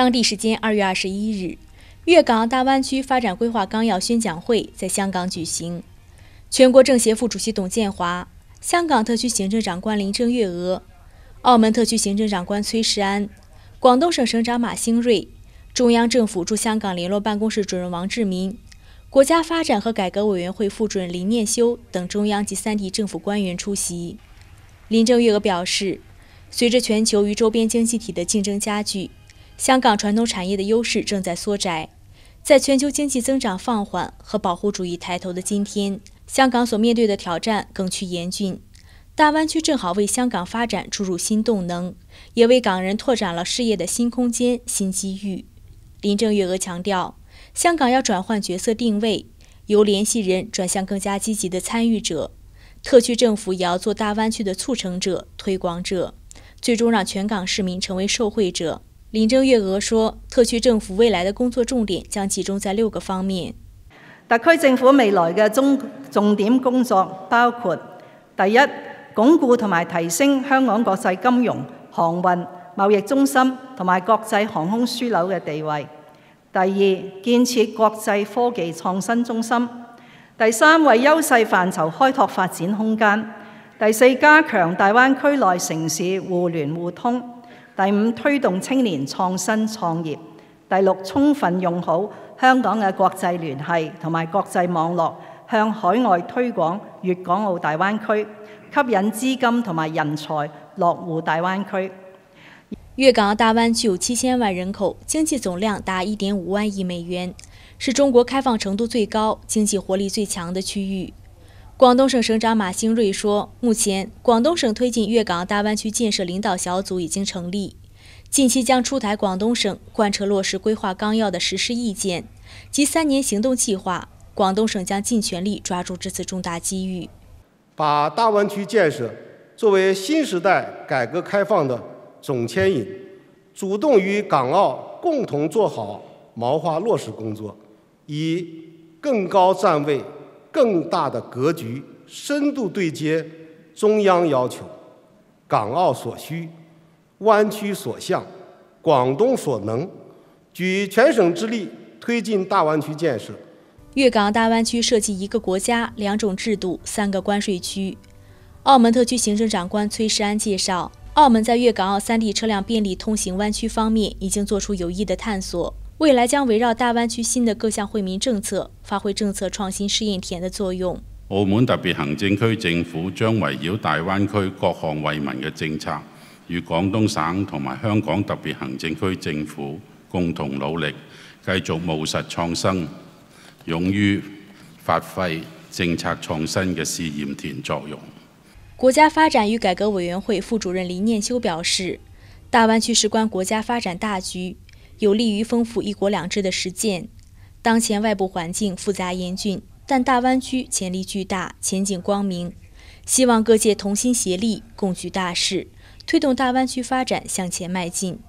当地时间二月二十一日，粤港澳大湾区发展规划纲要宣讲会在香港举行。全国政协副主席董建华、香港特区行政长官林郑月娥、澳门特区行政长官崔世安、广东省省长马兴瑞、中央政府驻香港联络办公室主任王志民、国家发展和改革委员会副主任林念修等中央及三地政府官员出席。林郑月娥表示，随着全球与周边经济体的竞争加剧，香港传统产业的优势正在缩窄，在全球经济增长放缓和保护主义抬头的今天，香港所面对的挑战更趋严峻。大湾区正好为香港发展注入新动能，也为港人拓展了事业的新空间、新机遇。林郑月娥强调，香港要转换角色定位，由联系人转向更加积极的参与者。特区政府也要做大湾区的促成者、推广者，最终让全港市民成为受惠者。林郑月娥说，特区政府未来的工作重点将集中在六个方面。特区政府未来嘅重重点工作包括：第一，巩固同埋提升香港国际金融、航运、贸易中心同埋国际航空枢纽嘅地位；第二，建设国际科技创新中心；第三，为优势范畴开拓发展空间；第四，加强大湾区内城市互联互通。第五推動青年創新創業。第六充分用好香港嘅國際聯繫同埋國際網絡，向海外推廣粵港澳大灣區，吸引資金同埋人才落户大灣區。粵港澳大灣區有七千萬人口，經濟總量达一點五萬億美元，是中國開放程度最高、經濟活力最強的區域。广东省省长马兴瑞说，目前广东省推进粤港澳大湾区建设领导小组已经成立，近期将出台广东省贯彻落实规划纲要的实施意见及三年行动计划。广东省将尽全力抓住这次重大机遇，把大湾区建设作为新时代改革开放的总牵引，主动与港澳共同做好谋划落实工作，以更高站位。更大的格局，深度对接中央要求、港澳所需、湾区所向、广东所能，举全省之力推进大湾区建设。粤港大湾区涉及一个国家、两种制度、三个关税区。澳门特区行政长官崔世安介绍，澳门在粤港澳三地车辆便利通行湾区方面已经做出有益的探索。未来将围绕大湾区新的各项惠民政策，发挥政策创新试验田的作用。澳门特别行政区政府将围绕大湾区各项惠民嘅政策，与广东省同埋香港特别行政区政府共同努力，继续务实创新，勇于发挥政策创新嘅试验田作用。国家发展与改革委员会副主任林念修表示，大湾区事关国家发展大局。有利于丰富“一国两制”的实践。当前外部环境复杂严峻，但大湾区潜力巨大，前景光明。希望各界同心协力，共聚大势，推动大湾区发展向前迈进。